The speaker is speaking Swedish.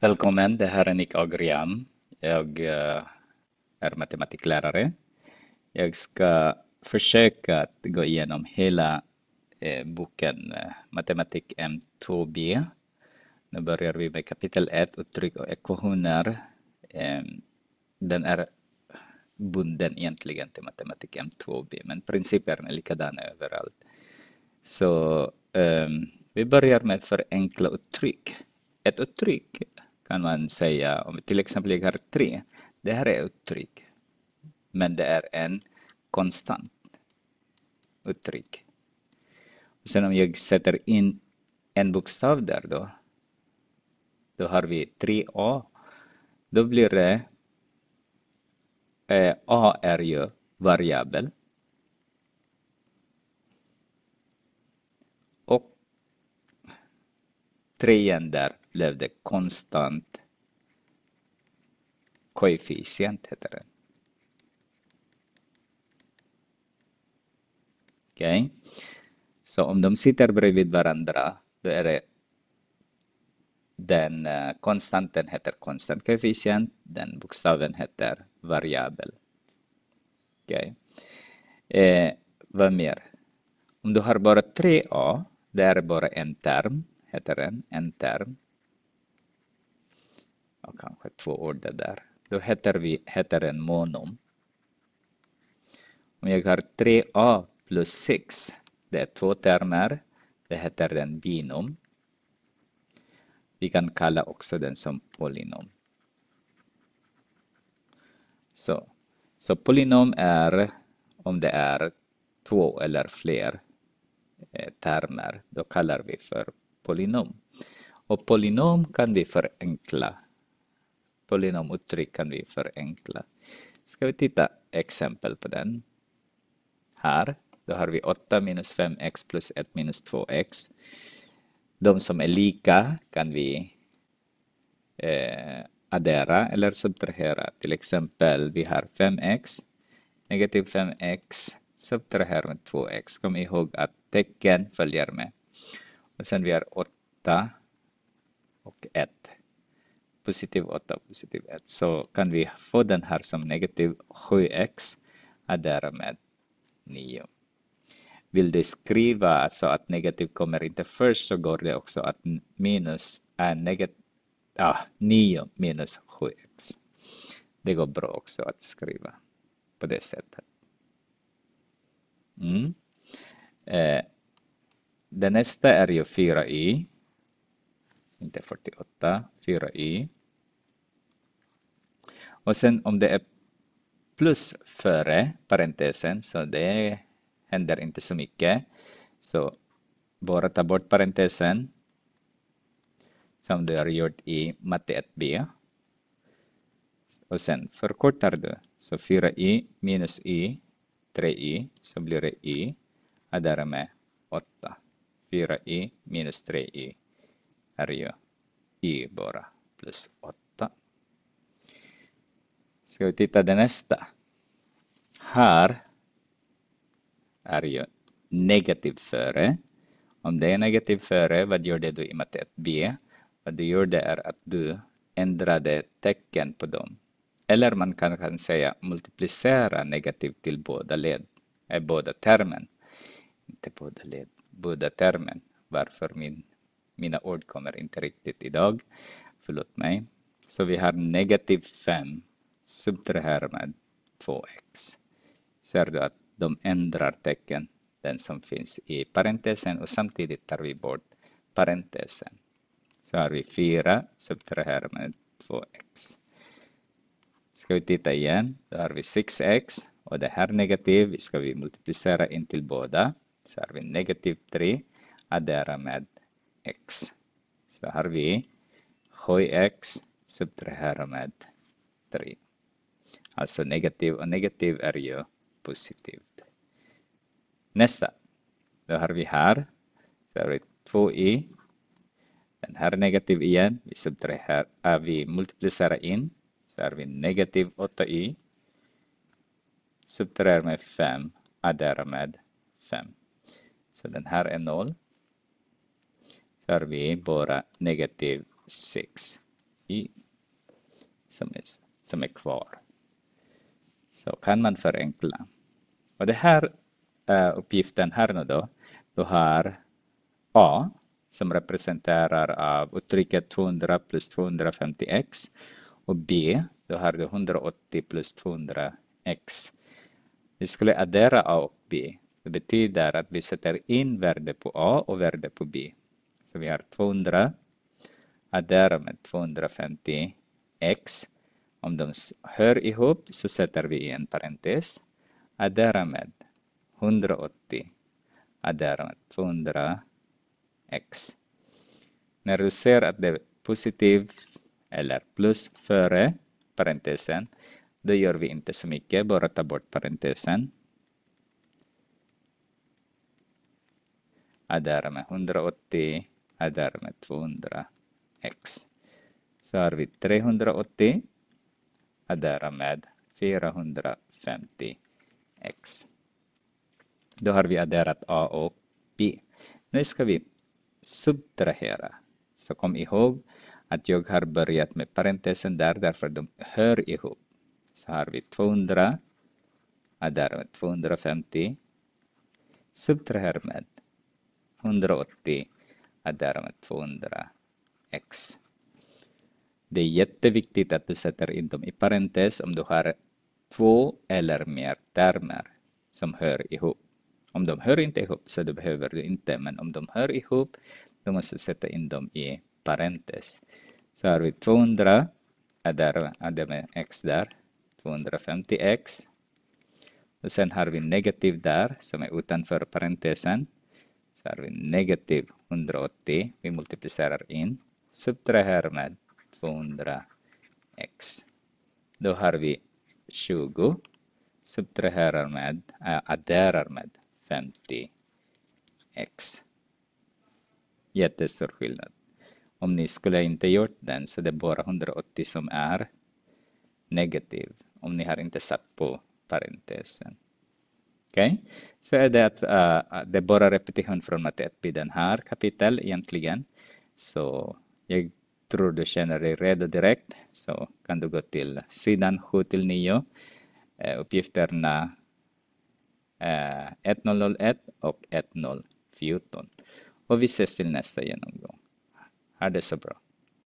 Välkommen, det här är Nick Agrian. Jag eh, är matematiklärare. Jag ska försöka att gå igenom hela eh, boken eh, Matematik M2B. Nu börjar vi med kapitel 1, uttryck och ekvationer. Ehm, den är bunden egentligen till matematik M2B, men principerna är likadana överallt. Så ehm, vi börjar med förenkla uttryck ett uttryck kan man säga, om till exempel jag har tre, det här är uttryck, men det är en konstant uttryck. Och sen om jag sätter in en bokstav där då, då har vi tre a då blir det eh, A är ju variabel. Och tre igen där blev det konstant koefficient heter den. Okej. Okay. Så om de sitter bredvid varandra, då är det den eh, konstanten heter konstant koefficient, den bokstaven heter variabel. Okej. Okay. Eh, vad mer? Om du har bara tre a, det är bara en term, heter den, en term ja, kanske två ord det där. Då heter, vi, heter en monom. Om jag har 3a plus 6, det är två termer, det heter en binom. Vi kan kalla också den som polynom. Så, så polynom är om det är två eller fler eh, termer, då kallar vi för polynom. Och polynom kan vi förenkla polynomuttryck kan vi förenkla. Ska vi titta exempel på den. Här, då har vi 8 minus 5x plus 1 minus 2x. De som är lika kan vi eh, addera eller subtrahera. Till exempel, vi har 5x, negativ 5x subtraherar med 2x. Kom ihåg att tecken följer med. Och sen vi har 8 och 1 positiv 8 positiv 1. Så kan vi få den här som negativ 7x är därmed 9. Vill du skriva så att negativ kommer inte först så går det också att minus är äh, negativ, ah, 9 minus 7x. Det går bra också att skriva på det sättet. Mm. Eh, det nästa är ju 4y, inte 48, 4y. Och sen om det är plus före parentesen, så det händer inte så mycket. Så bara ta bort parentesen som du har gjort i matte 1b. Och sen förkortar du. Så 4i minus i, 3i, så blir det i. Och därmed 8. 4i minus 3i är ju i bara plus 8. Ska vi titta det nästa? Här är ju negativ före. Om det är negativ före, vad gjorde du i matet B? Vad du gjorde är att du ändrade tecken på dem. Eller man kan, kan säga multiplicera negativ till båda led, eh, båda termen. Inte båda led, båda termen. Varför min, mina ord kommer inte riktigt idag. Förlåt mig. Så vi har negativ 5 subtraherar med 2x. Ser du att de ändrar tecken, den som finns i parentesen och samtidigt tar vi bort parentesen. Så har vi 4 subtraherar med 2x. Ska vi titta igen, då har vi 6x och det här negativ ska vi multiplicera in till båda. Så har vi negativ 3 addera med x. Så har vi 7x subtrahera med 3. Alltså negativ och negativ är ju positivt. Nästa. Då har vi här. Där är 2i. Den här är negativ igen. Vi subtraherar, äh, vi multiplicerar in. Så har vi negativ 8i. Subtraherar med 5. Adderar med 5. Så den här är 0. Så har vi bara negativ 6i som är, som är kvar så kan man förenkla. Och den här uh, uppgiften här nu då, du har A som representerar av uttrycket 200 plus 250x och B, då har du 180 plus 200x. Vi skulle addera A och B. Det betyder att vi sätter in värde på A och värde på B. Så vi har 200 adderar med 250x om de hör ihop så sätter vi i en parentes. Adaramed 180. Adaramed 200 x. När du ser att det är positiv eller plus före parentesen, då gör vi inte så mycket, bara ta bort parentesen. Adar med 180, adar med 200 x. Så har vi 380 addera med 450x. Då har vi adderat a och b. Nu ska vi subtrahera. Så kom ihåg att jag har börjat med parentesen där, därför de hör ihop. Så har vi 200, adderar med 250, subtraherar med 180, adderar med 200x. Det är jätteviktigt att du sätter in dem i parentes om du har två eller mer termer som hör ihop. Om de hör inte ihop så det behöver du inte, men om de hör ihop, då måste du sätta in dem i parentes. Så har vi 200, där hade med x där, 250x. Och sen har vi negativ där, som är utanför parentesen. Så har vi negativ 180, vi multiplicerar in, subtraherar med 200x. Då har vi 20 subtraherar med, äh, adderar med 50x. Jättestor skillnad. Om ni skulle inte gjort den så det är bara 180 som är negativ om ni har inte satt på parentesen. Okej, okay? så är det att uh, det är bara repetition från matte 1b den här kapitel egentligen. Så jag tror du känner dig redo direkt så kan du gå till sidan 7 till 9, eh, uppgifterna 1001 eh, och 1014. Och vi ses till nästa genomgång. Ha det så bra.